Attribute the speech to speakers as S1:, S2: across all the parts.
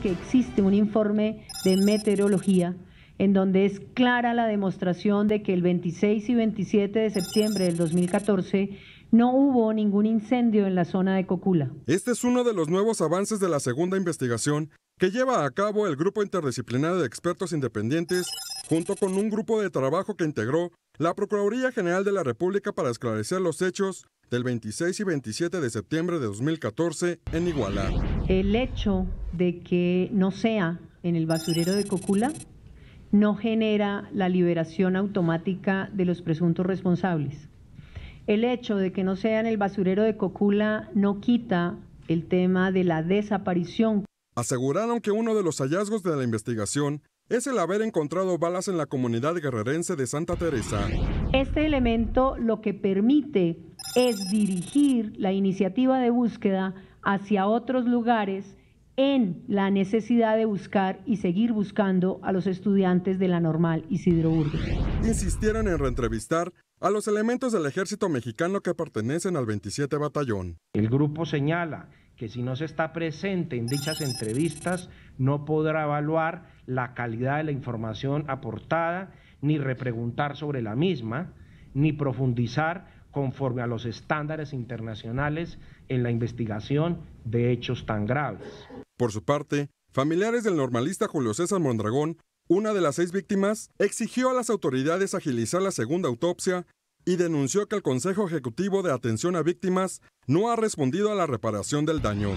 S1: que existe un informe de meteorología en donde es clara la demostración de que el 26 y 27 de septiembre del 2014 no hubo ningún incendio en la zona de Cocula.
S2: Este es uno de los nuevos avances de la segunda investigación que lleva a cabo el grupo interdisciplinario de expertos independientes junto con un grupo de trabajo que integró la Procuraduría General de la República para esclarecer los hechos del 26 y 27 de septiembre de 2014 en Igualá.
S1: El hecho de que no sea en el basurero de Cocula no genera la liberación automática de los presuntos responsables. El hecho de que no sea en el basurero de Cocula no quita el tema de la desaparición.
S2: Aseguraron que uno de los hallazgos de la investigación es el haber encontrado balas en la comunidad guerrerense de Santa Teresa.
S1: Este elemento lo que permite es dirigir la iniciativa de búsqueda hacia otros lugares en la necesidad de buscar y seguir buscando a los estudiantes de la normal Isidro Burgos.
S2: Insistieron en reentrevistar a los elementos del ejército mexicano que pertenecen al 27
S3: Batallón. El grupo señala que si no se está presente en dichas entrevistas, no podrá evaluar la calidad de la información aportada, ni repreguntar sobre la misma, ni profundizar conforme a los estándares internacionales en la investigación de hechos tan graves. Por su parte,
S2: familiares del normalista Julio César Mondragón, una de las seis víctimas, exigió a las autoridades agilizar la segunda autopsia y denunció que el Consejo Ejecutivo de Atención a Víctimas no ha respondido a la reparación del daño.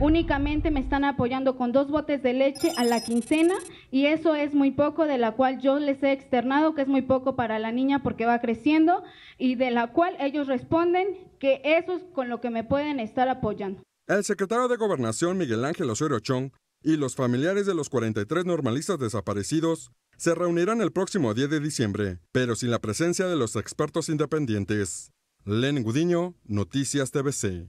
S4: Únicamente me están apoyando con dos botes de leche a la quincena y eso es muy poco, de la cual yo les he externado que es muy poco para la niña porque va creciendo y de la cual ellos responden que eso es con lo que me pueden estar apoyando.
S2: El secretario de Gobernación Miguel Ángel Osorio Chong y los familiares de los 43 normalistas desaparecidos se reunirán el próximo 10 de diciembre, pero sin la presencia de los expertos independientes. Len Gudiño, Noticias TVC.